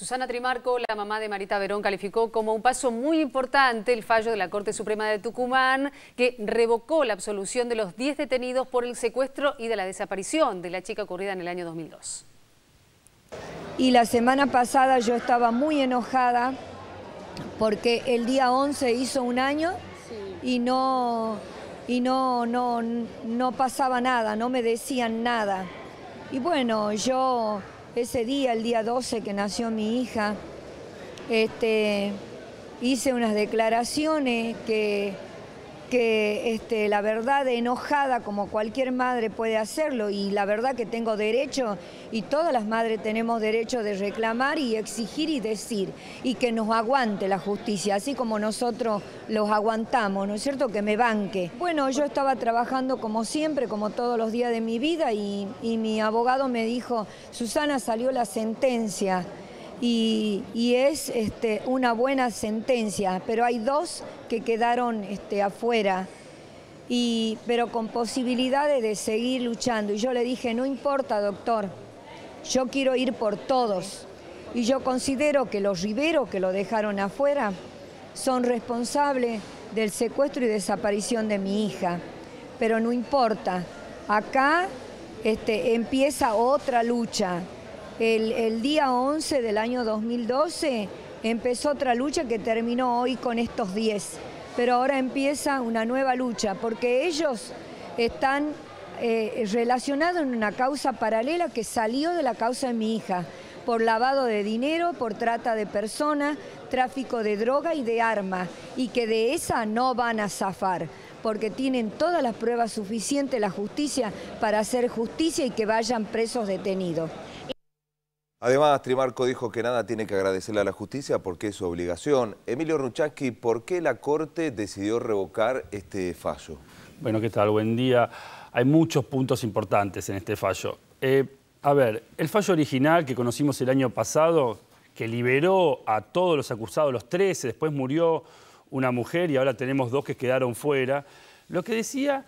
Susana Trimarco, la mamá de Marita Verón, calificó como un paso muy importante el fallo de la Corte Suprema de Tucumán que revocó la absolución de los 10 detenidos por el secuestro y de la desaparición de la chica ocurrida en el año 2002. Y la semana pasada yo estaba muy enojada porque el día 11 hizo un año y no y no, no, no pasaba nada, no me decían nada. Y bueno, yo ese día, el día 12 que nació mi hija, este, hice unas declaraciones que que este, la verdad enojada, como cualquier madre puede hacerlo, y la verdad que tengo derecho, y todas las madres tenemos derecho de reclamar y exigir y decir, y que nos aguante la justicia, así como nosotros los aguantamos, ¿no es cierto? Que me banque. Bueno, yo estaba trabajando como siempre, como todos los días de mi vida, y mi abogado me dijo, Susana, salió la sentencia y, es este, una buena sentencia, pero hay dos que quedaron este, afuera. Y, pero con posibilidades de seguir luchando. Y yo le dije, no importa, doctor, yo quiero ir por todos. Y yo considero que los Rivero que lo dejaron afuera son responsables del secuestro y desaparición de mi hija. Pero no importa, acá este, empieza otra lucha. El, día 11 del año 2012 empezó otra lucha que terminó hoy con estos 10, pero ahora empieza una nueva lucha, porque ellos están eh, relacionados en una causa paralela que salió de la causa de mi hija, por lavado de dinero, por trata de personas, tráfico de droga y de armas, y que de esa no van a zafar porque tienen todas las pruebas suficientes la justicia para hacer justicia y que vayan presos detenidos. Además, Trimarco dijo que nada tiene que agradecerle a la justicia porque es su obligación. Emilio Ruchaski, ¿por qué la Corte decidió revocar este fallo? Bueno, ¿qué tal? Buen día. Hay muchos puntos importantes en este fallo. Eh, a ver, el fallo original que conocimos el año pasado, que liberó a todos los acusados, los 13, después murió una mujer y ahora tenemos dos que quedaron fuera, lo que decía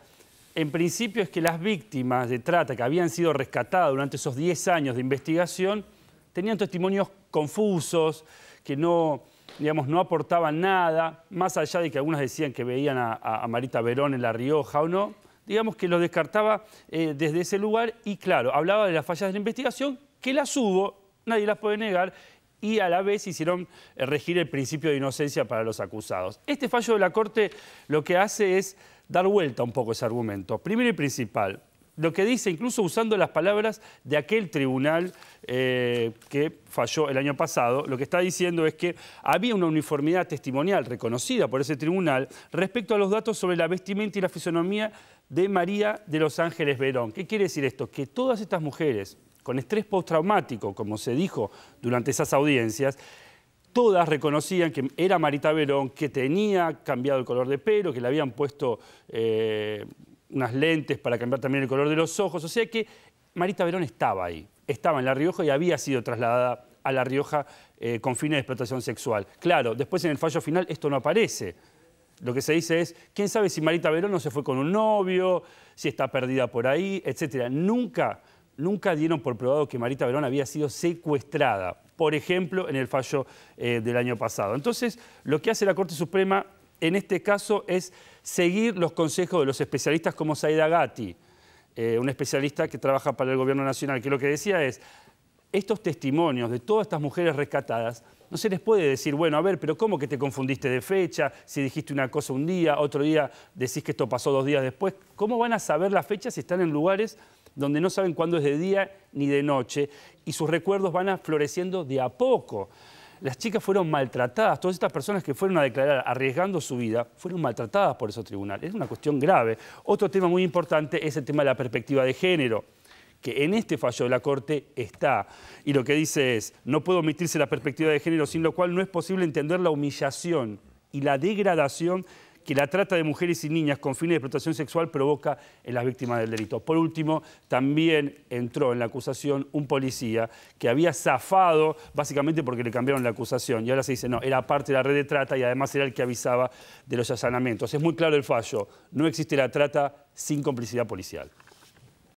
en principio es que las víctimas de trata que habían sido rescatadas durante esos 10 años de investigación tenían testimonios confusos, que no, digamos, no aportaban nada, más allá de que algunas decían que veían a, Marita Verón en La Rioja o no, digamos que lo descartaba eh, desde ese lugar y claro, hablaba de las fallas de la investigación, que las hubo, nadie las puede negar, y a la vez hicieron eh, regir el principio de inocencia para los acusados. Este fallo de la Corte lo que hace es dar vuelta un poco ese argumento. Primero y principal, lo que dice, incluso usando las palabras de aquel tribunal eh, que falló el año pasado, lo que está diciendo es que había una uniformidad testimonial reconocida por ese tribunal respecto a los datos sobre la vestimenta y la fisonomía de María de los Ángeles Verón. ¿Qué quiere decir esto? Que todas estas mujeres con estrés postraumático, como se dijo durante esas audiencias, todas reconocían que era Marita Verón, que tenía cambiado el color de pelo, que le habían puesto... Eh, unas lentes para cambiar también el color de los ojos. O sea que Marita Verón estaba ahí, estaba en La Rioja y había sido trasladada a La Rioja eh, con fines de explotación sexual. Claro, después en el fallo final esto no aparece. Lo que se dice es, quién sabe si Marita Verón no se fue con un novio, si está perdida por ahí, etcétera. Nunca, nunca dieron por probado que Marita Verón había sido secuestrada, por ejemplo, en el fallo eh, del año pasado. Entonces, lo que hace la Corte Suprema en este caso es seguir los consejos de los especialistas como Saida Gatti, eh, un especialista que trabaja para el gobierno nacional, que lo que decía es, estos testimonios de todas estas mujeres rescatadas, no se les puede decir, bueno, a ver, pero ¿cómo que te confundiste de fecha? Si dijiste una cosa un día, otro día decís que esto pasó dos días después. ¿Cómo van a saber la fecha si están en lugares donde no saben cuándo es de día ni de noche? Y sus recuerdos van a floreciendo de a poco las chicas fueron maltratadas, todas estas personas que fueron a declarar arriesgando su vida, fueron maltratadas por esos tribunales. Es una cuestión grave. Otro tema muy importante es el tema de la perspectiva de género que en este fallo de la Corte está. Y lo que dice es, no puede omitirse la perspectiva de género, sin lo cual no es posible entender la humillación y la degradación que la trata de mujeres y niñas con fines de explotación sexual provoca en las víctimas del delito. Por último, también entró en la acusación un policía que había zafado básicamente porque le cambiaron la acusación y ahora se dice, no, era parte de la red de trata y además era el que avisaba de los allanamientos. Es muy claro el fallo, no existe la trata sin complicidad policial.